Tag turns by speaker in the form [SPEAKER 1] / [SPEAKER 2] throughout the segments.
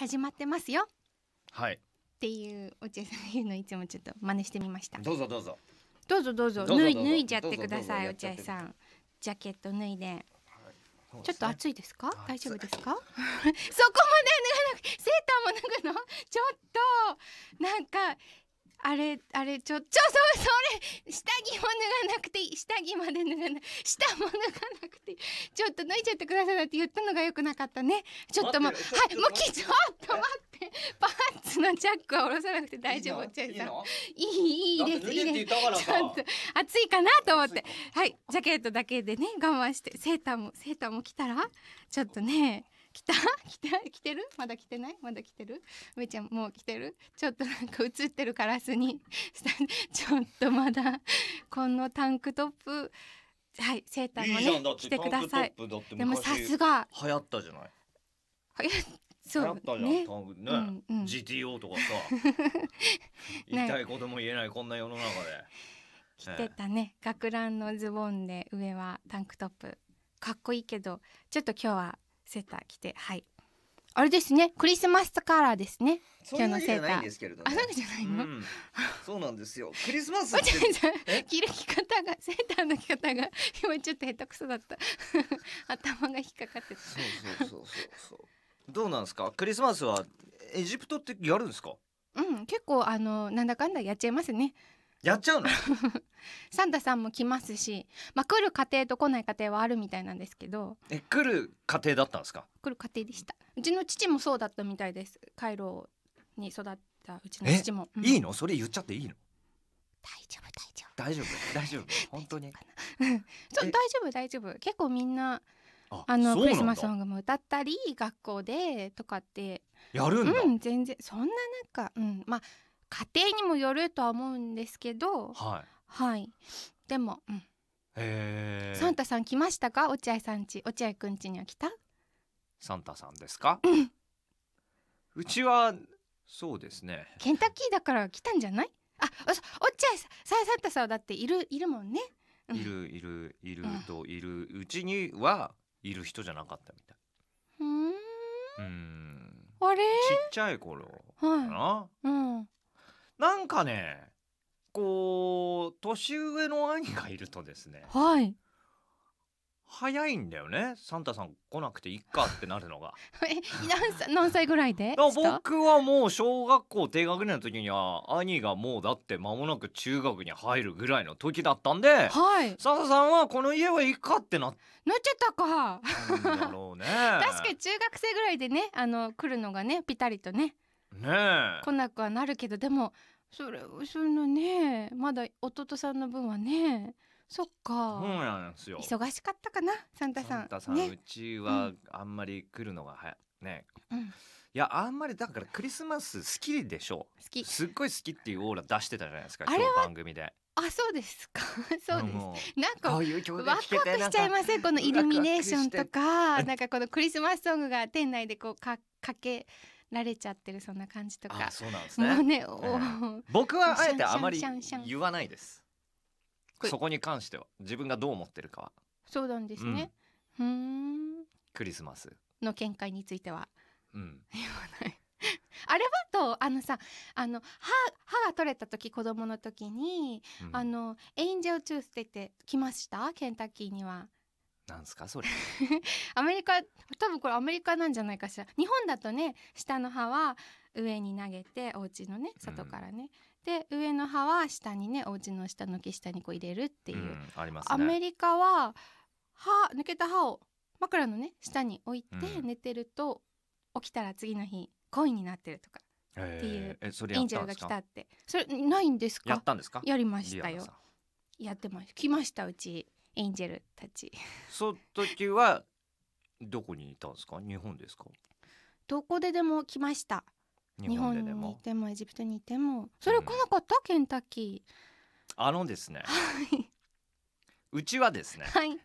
[SPEAKER 1] 始まってますよはいっていう落合さんが言うのいつもちょっと真似してみましたどうぞどうぞどうぞどうぞ脱い脱いじゃってください落合さんジャケット脱いでちょっと暑いですか、大丈夫ですか そこまであれあれちょちょそそれ下着も脱がなくていい下着まで脱がない下も脱がなくていいちょっと脱いちゃってくださいって言ったのがよくなかったねちょっともうはいもうきちょっと待ってパンツのチャックは下ろさなくて大丈夫ちゃんいいいいですいいですちょっと暑いかなと思ってはいジャケットだけでね我慢してセーターもセーターも着たらちょっとね来た 来た来てるまだ来てないまだ来てる梅ちゃんもう来てるちょっとなんか映ってるカラスに ちょっとまだ このタンクトップはいセーターもねい来てくださいでもさすが
[SPEAKER 2] 流行ったじゃない
[SPEAKER 1] 流行そう流ったじゃん、ねンクね、うんうん、
[SPEAKER 2] GTO とかさ言いたいことも言えないこんな世の中で着てた
[SPEAKER 1] ね、学ランのズボンで上はタンクトップかっこいいけどちょっと今日はセーター着てはいあれですねクリスマスカラーですね今日のセーターあなんかじゃないの、うん、そ
[SPEAKER 2] うなんですよ クリスマス着
[SPEAKER 1] る着方がセーターの着方が今ちょっと下手くそだった 頭が引っかかってそ
[SPEAKER 2] うそうそうそうどうなんですかクリスマスはエジプトってやるんですか
[SPEAKER 1] うん結構あのなんだかんだやっちゃいますね
[SPEAKER 2] やっちゃうの
[SPEAKER 1] サンタさんも来ますし、まあ、来る家庭と来ない家庭はあるみたいなんですけど
[SPEAKER 2] え来る家庭だったんですか
[SPEAKER 1] 来る家庭でしたうちの父もそうだったみたいですカイロに育ったうちの父も、うん、
[SPEAKER 2] いいのそれ言っちゃっていいの大丈夫大丈夫大丈夫大丈夫 本当に
[SPEAKER 1] そう大丈夫大丈夫結構みんなあのクリスマスソングも歌ったり学校でとかってやるんだ、うん、全然そんななんか、うん、まあ家庭にもよるとは思うんですけど、はい、はい、でも、うん、
[SPEAKER 2] へサン
[SPEAKER 1] タさん来ましたか落合さんち落合くんちには来た
[SPEAKER 2] サンタさんですか、うん、うちはそうですね
[SPEAKER 1] ケンタッキーだから来たんじゃないあ落合さんサンタさんだっているいるもんね、
[SPEAKER 2] うん、いるいるいるといる、うちにはいる人じゃなかったみたいうんうんあれちっちゃい頃かな、はい、うんな
[SPEAKER 1] んかねこう年上の兄
[SPEAKER 2] がいるとですねはい早いんだよねサンタさん来なくていいかってなるのが
[SPEAKER 1] え何歳何歳ぐらいで僕
[SPEAKER 2] はもう小学校低学年の時には兄がもうだって間もなく中学に入るぐらいの時だったんで、
[SPEAKER 1] はい、サンタさんはこの家はいいかってなっなっちゃったかなんだろうね確かに中学生ぐらいでねあの来るのがねぴたりとね
[SPEAKER 2] ねえ来な
[SPEAKER 1] くはなるけどでもそれそのねまだ弟さんの分はねそっかそう
[SPEAKER 2] なんですよ忙し
[SPEAKER 1] かったかなサンタさんサンタさん、ね、う
[SPEAKER 2] ちはあんまり来るのが早ね、うん、いやあんまりだからクリスマス好きでしょ好きすっごい好きっていうオーラ出してたじゃないですか今日番組で。
[SPEAKER 1] あ、そうですか。そうです。なんか、ワクワクしちゃいません。このイルミネーションとか、なんかこのクリスマスソングが店内でこうか、かけ。慣れちゃってるそんな感じとかあそうなんですねもうね、えー、僕はあえてあまり
[SPEAKER 2] 言わないですそこに関しては自分がどう思ってるかは
[SPEAKER 1] そうなんですね、うん、クリスマスの見解については、
[SPEAKER 2] うん、言わな
[SPEAKER 1] い あれはとあのさあの歯歯が取れた時子供の時に、うん、あのエインジェルトゥースって言って来ましたケンタッキーには
[SPEAKER 2] なんすかそれ
[SPEAKER 1] アメリカ多分これアメリカなんじゃないかしら日本だとね下の歯は上に投げてお家のね外からね、うん、で上の歯は下にねお家の下の木下にこう入れるって
[SPEAKER 2] いう、うんね、アメ
[SPEAKER 1] リカは歯抜けた歯を枕のね下に置いて寝てると、うん、起きたら次の日恋になってるとか
[SPEAKER 2] っていうエンジェルが来たっ
[SPEAKER 1] てそれないんですかやったんですかやりましたよやってました来ましたうちエンジェルたち
[SPEAKER 2] その時はどこにいたんですか日本ですか
[SPEAKER 1] どこででも来ました日本でにいてもエジプトにいてもそれ来なかった、うん、ケンタッキー
[SPEAKER 2] あのですね、はい、うちはですね、はい、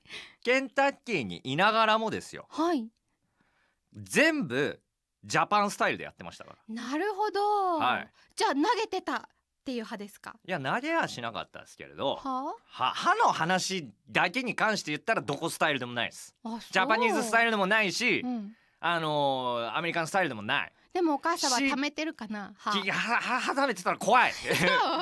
[SPEAKER 2] ケンタッキーにいながらもですよ、はい、全部ジャパンスタイルでやってましたから
[SPEAKER 1] なるほど、はい、じゃあ投げてたっていう派ですか
[SPEAKER 2] いや投げはしなかったですけれどは歯の話だけに関して言ったらどこスタイルでもないです
[SPEAKER 1] ジャパニーズスタイルで
[SPEAKER 2] もないし、うん、あのアメリカンスタイルでもない
[SPEAKER 1] でもお母さんは貯めてるかな歯歯貯めてたら怖い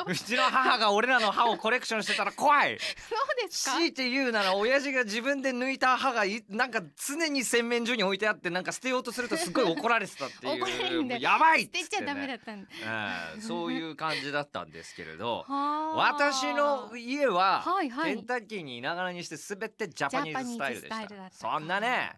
[SPEAKER 2] うちの母が俺らの歯をコレクションしてたら怖いそ
[SPEAKER 1] うですか強いて言うなら親父が自
[SPEAKER 2] 分で抜いた歯がいなんか常に洗面所に置いてあってなんか捨てようとするとすごい怒られてたっていう やばいっっ、ね、捨てちゃダメだったんそういう感じだったんですけれど私の家は、はいはい、ケンタッキーにいながらにして全てジャパニーズスタイルでしたそんなね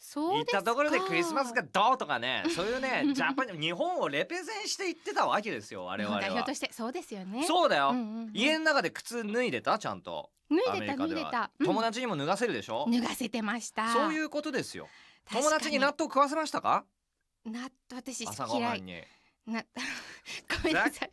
[SPEAKER 1] そうですか行ったところでクリスマス
[SPEAKER 2] がどうとかね そういうねジャパン日本をレペ
[SPEAKER 1] ゼンして行ってたわ
[SPEAKER 2] けですよ我々は代表とし
[SPEAKER 1] てそうですよねそうだよ、うん
[SPEAKER 2] うんうん、家の中で靴脱いでたちゃんと脱いでた脱いでた、うん、友達にも脱がせるでしょ脱がせ
[SPEAKER 1] てましたそうい
[SPEAKER 2] うことですよ友達に納豆食わせましたか
[SPEAKER 1] 納豆私嫌いな
[SPEAKER 2] ごめんなさい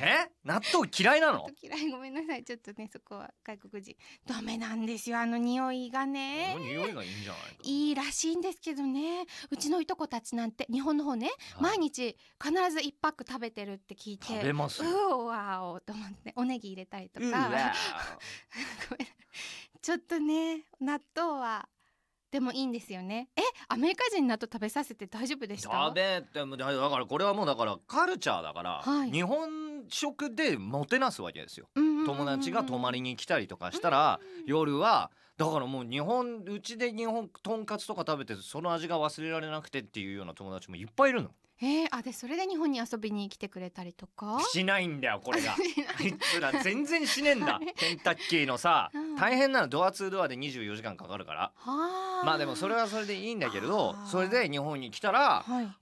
[SPEAKER 2] え納豆嫌いなの
[SPEAKER 1] 嫌いごめんなさいちょっとねそこは外国人ダメなんですよあの匂いがね匂いがいいんじゃないいいらしいんですけどねうちのいとこたちなんて日本の方ね、はい、毎日必ず一パック食べてるって聞いて食べますうわおと思っておネギ入れたりとか ごめんちょっとね納豆はでもいいんですよねえアメリカ人だと食べさせて大丈夫でした食
[SPEAKER 2] べてもだからこれはもうだからカルチャーだから、はい、日本食でもてなすわけですよ、うん友達が泊まりに来たりとかしたら夜はだからもう日本うちで日本とんかつとか食べてその味が忘れられなくてっていうような友達もいっぱいいるの。
[SPEAKER 1] えー、あでそれで日本に遊びに来てくれたりとか
[SPEAKER 2] しないんだよこれが あいつら全然しねえんだ ケンタッキーのさ、うん、大変なのドアツードアで24時間かかるから
[SPEAKER 1] まあでもそれは
[SPEAKER 2] それでいいんだけれどそれで日本に来たら、はい、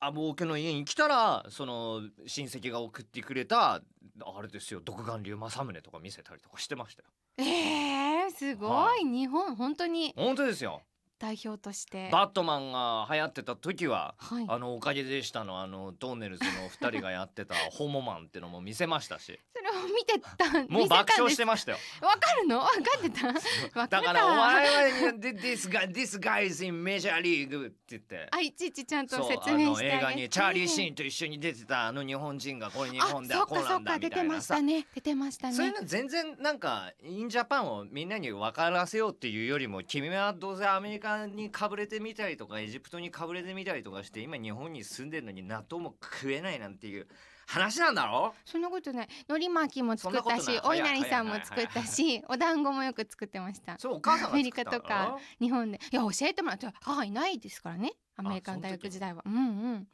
[SPEAKER 2] アボの家に来たらその親戚が送ってくれたあれですよ独眼竜政宗とか見せたりとかしてましたよ
[SPEAKER 1] えー、すごい、はい、日本本当に本当ですよ代表としてバ
[SPEAKER 2] ットマンが流行ってた時は、はい、あのおかげでしたのあのトーネルズの二人がやってた ホモマンっていうのも見せましたし
[SPEAKER 1] それを見てたもう爆笑してましたよわかるのわかってた
[SPEAKER 2] だからお笑いは this guy this guy is in major league って言ってあ
[SPEAKER 1] いちいちちゃんと説明して映画にチャーリーシーンと
[SPEAKER 2] 一緒に出てたあの日本人がこれ日本ではこうなんだみたいなさ出てましたねそういうの全然なんかインジャパンをみんなに分からせようっていうよりも君はどうせアメリカカにかぶれてみたりとかエジプトにかぶれてみたりとかして今日本に住んでるのに納豆も食えないなんていう話なんだろ
[SPEAKER 1] そんなことない海苔巻きも作ったしお稲荷さんも作ったし お団子もよく作ってましたそうお母さんアメリカとか日本でいや教えてもらって母いないですからねアメリカの大学時代はうんうん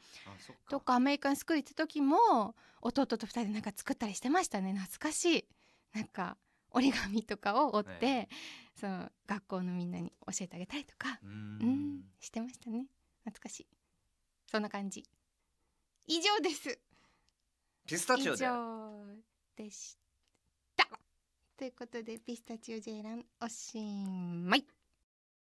[SPEAKER 1] とかアメリカンスクール行った時も弟と二人でなんか作ったりしてましたね懐かしいなんか折り紙とかを折って、その学校のみんなに教えてあげたりとか
[SPEAKER 2] うん
[SPEAKER 1] してましたね懐かしいそんな感じ以上です
[SPEAKER 2] ピスタチオで以
[SPEAKER 1] 上でしたということでピスタチオ J ランおし
[SPEAKER 2] まい